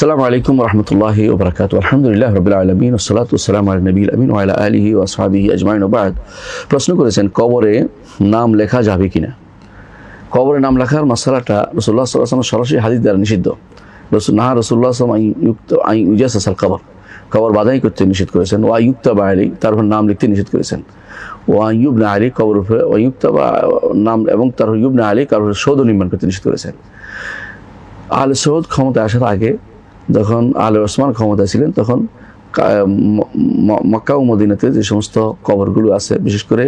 আসসালামু আলাইকুম রহমতুল্লাহ ওবরাকাত আলহামদুলিল্লাহ রবিল আলমিন ওসালাত ওসালাম আল নবীল আমিন আলা আলহি ওসহাবি আজমাইন ওবায়দ প্রশ্ন করেছেন কবরে নাম লেখা যাবে কি না কবরে নাম লেখার মশালাটা রসুল্লাহ সাল্লাহ সরাসরি হাদিস দ্বারা নিষিদ্ধ রসুল নাহা রসুল্লাহ আসলাম আই ইউক্ত আই ইউজাস আসাল কবর কবর বাদাই করতে নিষেধ করেছেন ও আয়ুক্ত বা আলী তারপর নাম লিখতে নিষেধ করেছেন ও আয়ুব না আলী কবর উপরে ওয়ুক্তা বা নাম এবং তার ইউব না আলী কারোর সৌধ নির্মাণ করতে নিষেধ করেছেন আল সৌদ ক্ষমতায় আসার আগে যখন আলে ওসমান ক্ষমতা ছিলেন তখন মক্কা ও মদিনাতে যে সমস্ত কবরগুলো আছে বিশেষ করে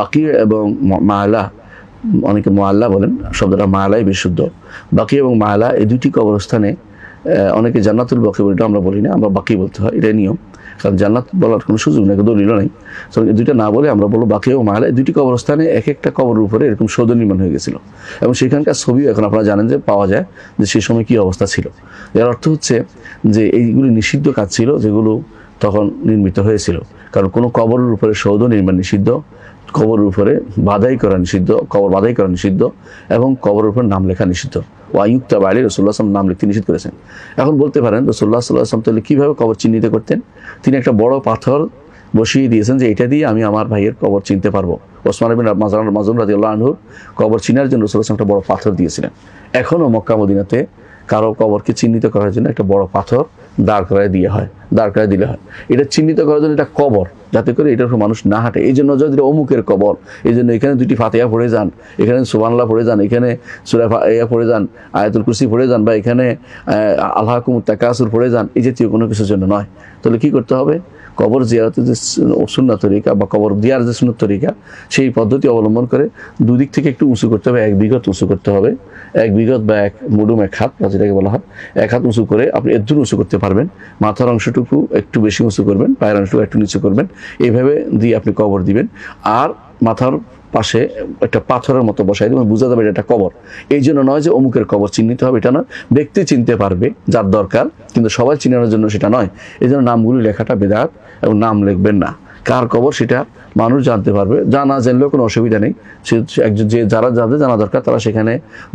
বাকি এবং মালা অনেকে মাল্লা বলেন শব্দটা মালাই বিশুদ্ধ বাকি এবং মালা এই দুটি কবরস্থানে অনেকে জান্নাতুল বাকি বলে আমরা বলি না আমরা বাকি বলতে হয় এটা নিয়ম কারণ জান্নাত বলার কোনো সুযোগ নেই দলিল নেই দুইটা না বলে আমরা বলবো বাকি ও মাহালে দুইটি কবরস্থানে এক একটা কবরের উপরে এরকম সৌধ নির্মাণ হয়ে গেছিলো এবং সেখানকার ছবিও এখন আপনারা জানেন যে পাওয়া যায় যে সেই সময় কী অবস্থা ছিল এর অর্থ হচ্ছে যে এইগুলি নিষিদ্ধ কাজ ছিল যেগুলো তখন নির্মিত হয়েছিল কারণ কোনো কবরের উপরে সৌধ নির্মাণ নিষিদ্ধ কবরের উপরে বাধাই করা নিষিদ্ধ কবর বাধাই করা নিষিদ্ধ এবং কবরের উপরে নাম লেখা নিষিদ্ধ ওয়াইুক্তা আলী রসুল্লাহ আসলাম নাম লিখতে নিষিদ্ধ করেছেন এখন বলতে পারেন রসুল্লাহ সাল্লাহ আসলাম তাহলে কীভাবে কবর চিহ্নিত করতেন তিনি একটা বড় পাথর বসিয়ে দিয়েছেন যে এটা দিয়ে আমি আমার ভাইয়ের কবর চিনতে পারবো ওসমান বিন মাজান মাজুন রাজিউল্লাহ আনহুর কবর চিনার জন্য রসুল আসলাম একটা বড় পাথর দিয়েছিলেন এখনও মক্কা মদিনাতে কারো কবরকে চিহ্নিত করার জন্য একটা বড় পাথর দাঁড় করায় দিয়ে হয় দাঁড় করায় দিলে হয় এটা চিহ্নিত করার জন্য এটা কবর যাতে করে এটার মানুষ না হাঁটে এই জন্য যদি অমুকের কবর এই জন্য এখানে দুটি ফাতেয়া পড়ে যান এখানে সুবানলা পড়ে যান এখানে সুরাফা পড়ে যান আয়াতুল কুসি পড়ে যান বা এখানে আল্লাহ কুমুর তাকাসুর পড়ে যান এই জাতীয় কোনো কিছুর জন্য নয় তাহলে কি করতে হবে কবর জিয়ারতের যে সুন্না তরিকা বা কবর দিয়ার যে সুন্দর তরিকা সেই পদ্ধতি অবলম্বন করে দুদিক থেকে একটু উঁচু করতে হবে এক বিঘত উঁচু করতে হবে এক বিঘত বা এক মুডুম এক হাত বা যেটাকে বলা হয় এক হাত উঁচু করে আপনি এর উঁচু করতে পারবেন মাথার অংশটুকু একটু বেশি উঁচু করবেন পায়ের অংশটুকু একটু নিচু করবেন এইভাবে দিয়ে আপনি কবর দিবেন আর মাথার পাশে একটা পাথরের মতো বসাই দেবেন বোঝা যাবে এটা একটা কবর এই জন্য নয় যে অমুকের কবর চিহ্নিত হবে এটা না ব্যক্তি চিনতে পারবে যার দরকার কিন্তু সবাই চিনানোর জন্য সেটা নয় এই জন্য নামগুলি লেখাটা বেদাত এবং নাম লিখবেন না কার কবর সেটা মানুষ জানতে পারবে যা না জানলেও কোনো অসুবিধা নেই সে একজন যে যারা যাদের জানা দরকার তারা সেখানে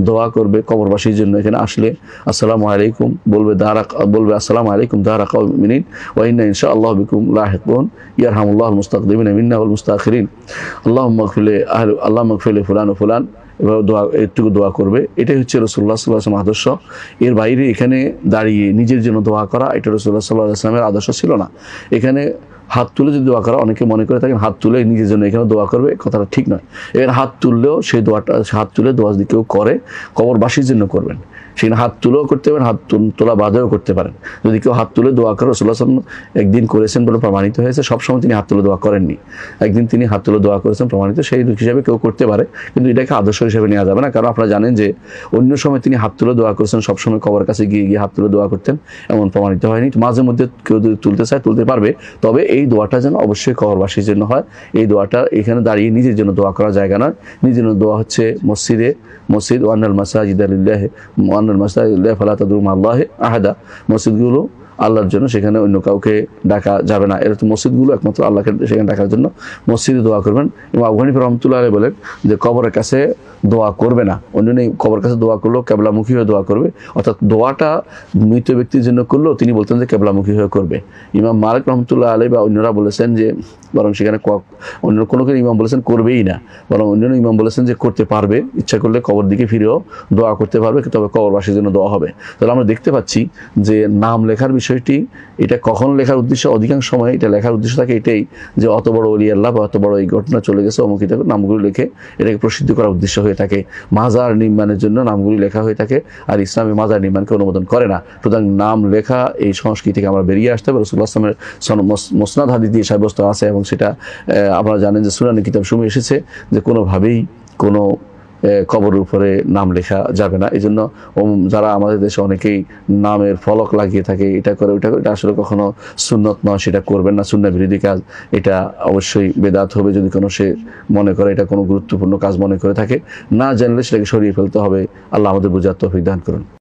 দোয়া করবে কবরবাসীর জন্য এখানে আসলে আসসালাম আলাইকুম বলবে দারাক বলবে আসসালাম আলাইকুম দারাক কমিনিন ওয়াইন্না ইনশা আল্লাহ বিকুম লাহেকুন ইয়ারহামুল্লাহ মুস্তাকদিমিন মিন্না উল মুস্তাখিরিন আল্লাহ মকফিলে আহ আল্লাহ মকফিলে ফুলান ফুলান এবার দোয়া একটুকু দোয়া করবে এটাই হচ্ছে রসুল্লাহ সাল্লাহ আসলাম আদর্শ এর বাইরে এখানে দাঁড়িয়ে নিজের জন্য দোয়া করা এটা রসুল্লাহ সাল্লাহ আসলামের আদর্শ ছিল না এখানে হাত তুলে যদি দোয়া করা অনেকে মনে করে থাকেন হাত তুলে নিজের জন্য এখানে দোয়া করবে কথাটা ঠিক নয় এখানে হাত তুললেও সেই দোয়াটা হাত তুলে দোয়া যদি কেউ করে কবরবাসীর জন্য করবেন সেখানে হাত তুলেও করতে পারেন হাত তোলা বাদেও করতে পারেন যদি কেউ হাত তুলে দোয়া করে রসুল্লাহ সাল্লাম একদিন করেছেন বলে প্রমাণিত হয়েছে সবসময় তিনি হাত তুলে দোয়া করেননি একদিন তিনি হাত তুলে দোয়া করেছেন প্রমাণিত সেই হিসাবে কেউ করতে পারে কিন্তু এটাকে আদর্শ হিসেবে নেওয়া যাবে না কারণ আপনারা জানেন যে অন্য সময় তিনি হাত তুলে দোয়া করেছেন সবসময় কবর কাছে গিয়ে গিয়ে হাত তুলে দোয়া করতেন এমন প্রমাণিত হয়নি মাঝে মধ্যে কেউ যদি তুলতে চায় তুলতে পারবে তবে এই দোয়াটা যেন অবশ্যই কবরবাসীর জন্য হয় এই দোয়াটা এখানে দাঁড়িয়ে নিজের জন্য দোয়া করা জায়গা নয় নিজের জন্য দোয়া হচ্ছে মসজিদে মসজিদ ওয়ান্নাল মাসাজিদ আলিল্লাহ ওয়ান্নাল মাসাজ ফালাতাদুম আহাদা মসজিদগুলো আল্লাহর জন্য সেখানে অন্য কাউকে ডাকা যাবে না এরকম তো মসজিদগুলো একমাত্র আল্লাহকে সেখানে ডাকার জন্য মসজিদে দোয়া করবেন এবং আফগানিফ রহমতুল্লাহ আলী বলেন যে কবরের কাছে দোয়া করবে না অন্য কবর কাছে দোয়া করলেও কেবলামুখী হয়ে দোয়া করবে অর্থাৎ দোয়াটা মৃত ব্যক্তির জন্য করলেও তিনি বলতেন যে কেবলামুখী হয়ে করবে ইমাম মালিক রহমতুল্লাহ আলী বা অন্যরা বলেছেন যে বরং সেখানে অন্য কোনো কোনো ইমাম বলেছেন করবেই না বরং অন্য ইমাম বলেছেন যে করতে পারবে ইচ্ছা করলে কবর দিকে ফিরেও দোয়া করতে পারবে তবে কবরবাসীর জন্য দোয়া হবে তাহলে আমরা দেখতে পাচ্ছি যে নাম লেখার বিষয়টি এটা কখন লেখার উদ্দেশ্য অধিকাংশ সময় এটা লেখার উদ্দেশ্য থাকে এটাই যে অত বড় অলি আল্লাহ বা অত বড় এই ঘটনা চলে গেছে অমুক এটা নামগুলি লেখে এটাকে প্রসিদ্ধ করার উদ্দেশ্য হয়ে থাকে মাজার নির্মাণের জন্য নামগুলি লেখা হয়ে থাকে আর ইসলামে মাজার নির্মাণকে অনুমোদন করে না সুতরাং নাম লেখা এই সংস্কৃতি থেকে আমরা বেরিয়ে আসতে হবে রসুল্লাহ আসলামের মোসনাদ হাদি দিয়ে সাব্যস্ত আছে এবং সেটা আপনারা জানেন যে সুনানি কিতাব শুনে এসেছে যে কোনোভাবেই কোনো কবরের উপরে নাম লেখা যাবে না এই জন্য যারা আমাদের দেশে অনেকেই নামের ফলক লাগিয়ে থাকে এটা করে ওইটা করে এটা আসলে কখনো সুন্নত নয় সেটা করবেন না সুন্না বিরোধী কাজ এটা অবশ্যই বেদাত হবে যদি কোনো সে মনে করে এটা কোনো গুরুত্বপূর্ণ কাজ মনে করে থাকে না জানলে সেটাকে সরিয়ে ফেলতে হবে আল্লাহ আমাদের বুঝার তো দান করুন